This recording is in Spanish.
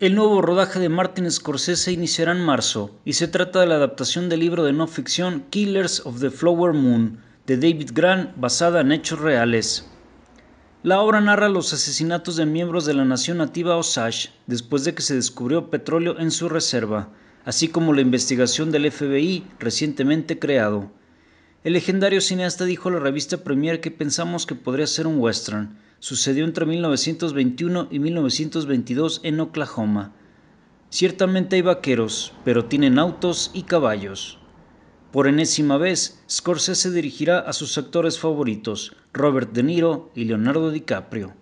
El nuevo rodaje de Martin Scorsese iniciará en marzo y se trata de la adaptación del libro de no ficción Killers of the Flower Moon de David Grant basada en hechos reales. La obra narra los asesinatos de miembros de la nación nativa Osage después de que se descubrió petróleo en su reserva, así como la investigación del FBI recientemente creado. El legendario cineasta dijo a la revista Premier que pensamos que podría ser un western. Sucedió entre 1921 y 1922 en Oklahoma. Ciertamente hay vaqueros, pero tienen autos y caballos. Por enésima vez, Scorsese dirigirá a sus actores favoritos, Robert De Niro y Leonardo DiCaprio.